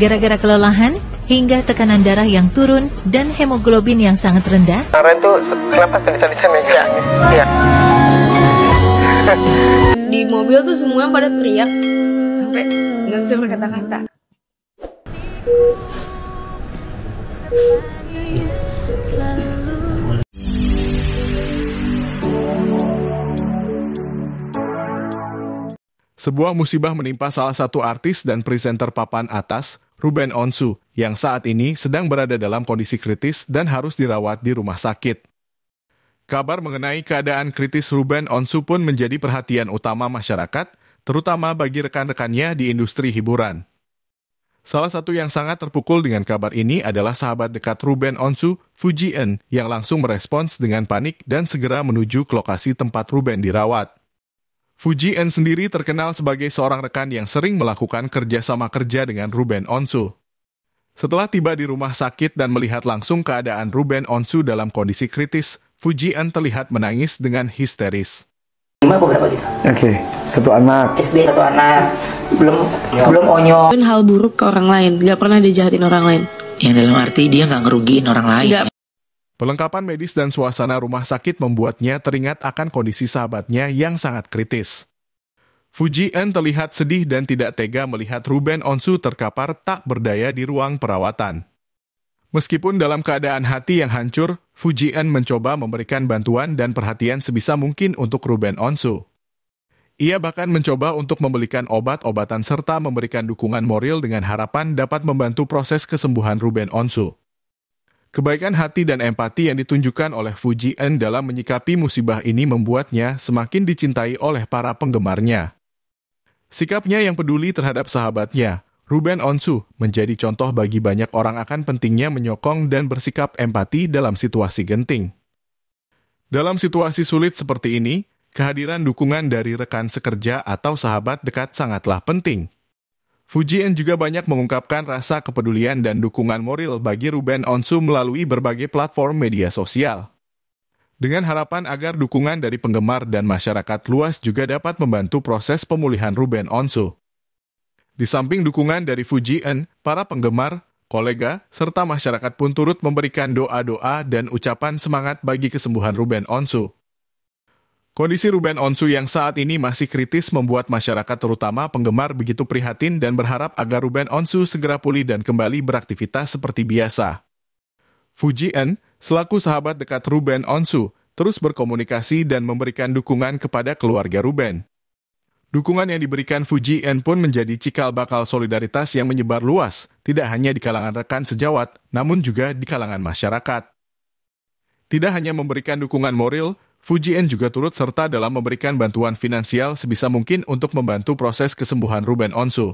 gara-gara kelelahan hingga tekanan darah yang turun dan hemoglobin yang sangat rendah. Karena itu kenapa sedih-sedihnya ya? Iya. Di mobil tuh semua pada teriak sampai nggak bisa berkata-kata. Sebuah musibah menimpa salah satu artis dan presenter papan atas Ruben Onsu, yang saat ini sedang berada dalam kondisi kritis dan harus dirawat di rumah sakit. Kabar mengenai keadaan kritis Ruben Onsu pun menjadi perhatian utama masyarakat, terutama bagi rekan-rekannya di industri hiburan. Salah satu yang sangat terpukul dengan kabar ini adalah sahabat dekat Ruben Onsu, Fuji En, yang langsung merespons dengan panik dan segera menuju ke lokasi tempat Ruben dirawat. Fuji N sendiri terkenal sebagai seorang rekan yang sering melakukan kerjasama kerja dengan Ruben Onsu. Setelah tiba di rumah sakit dan melihat langsung keadaan Ruben Onsu dalam kondisi kritis, Fuji N terlihat menangis dengan histeris. Lima Oke, okay. satu anak. SD satu anak, belum ya. belum Bukan Hal buruk ke orang lain, nggak pernah dijahatin orang lain. Yang dalam arti dia nggak ngerugiin orang lain. Gak. Ya? Pelengkapan medis dan suasana rumah sakit membuatnya teringat akan kondisi sahabatnya yang sangat kritis. Fuji En terlihat sedih dan tidak tega melihat Ruben Onsu terkapar tak berdaya di ruang perawatan. Meskipun dalam keadaan hati yang hancur, Fuji En mencoba memberikan bantuan dan perhatian sebisa mungkin untuk Ruben Onsu. Ia bahkan mencoba untuk membelikan obat-obatan serta memberikan dukungan moral dengan harapan dapat membantu proses kesembuhan Ruben Onsu. Kebaikan hati dan empati yang ditunjukkan oleh Fuji N dalam menyikapi musibah ini membuatnya semakin dicintai oleh para penggemarnya. Sikapnya yang peduli terhadap sahabatnya, Ruben Onsu menjadi contoh bagi banyak orang akan pentingnya menyokong dan bersikap empati dalam situasi genting. Dalam situasi sulit seperti ini, kehadiran dukungan dari rekan sekerja atau sahabat dekat sangatlah penting. Fujian juga banyak mengungkapkan rasa kepedulian dan dukungan moral bagi Ruben Onsu melalui berbagai platform media sosial. Dengan harapan agar dukungan dari penggemar dan masyarakat luas juga dapat membantu proses pemulihan Ruben Onsu. Di samping dukungan dari Fujian, para penggemar, kolega, serta masyarakat pun turut memberikan doa-doa dan ucapan semangat bagi kesembuhan Ruben Onsu. Kondisi Ruben Onsu yang saat ini masih kritis membuat masyarakat terutama penggemar begitu prihatin dan berharap agar Ruben Onsu segera pulih dan kembali beraktivitas seperti biasa. Fuji En, selaku sahabat dekat Ruben Onsu, terus berkomunikasi dan memberikan dukungan kepada keluarga Ruben. Dukungan yang diberikan Fuji En pun menjadi cikal bakal solidaritas yang menyebar luas, tidak hanya di kalangan rekan sejawat, namun juga di kalangan masyarakat. Tidak hanya memberikan dukungan moral, Fujian juga turut serta dalam memberikan bantuan finansial sebisa mungkin untuk membantu proses kesembuhan Ruben Onsu.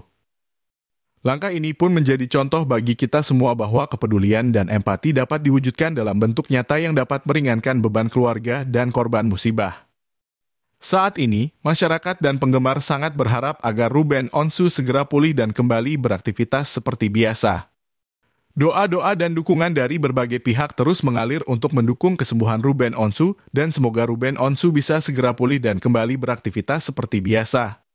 Langkah ini pun menjadi contoh bagi kita semua bahwa kepedulian dan empati dapat diwujudkan dalam bentuk nyata yang dapat meringankan beban keluarga dan korban musibah. Saat ini, masyarakat dan penggemar sangat berharap agar Ruben Onsu segera pulih dan kembali beraktivitas seperti biasa. Doa-doa dan dukungan dari berbagai pihak terus mengalir untuk mendukung kesembuhan Ruben Onsu dan semoga Ruben Onsu bisa segera pulih dan kembali beraktivitas seperti biasa.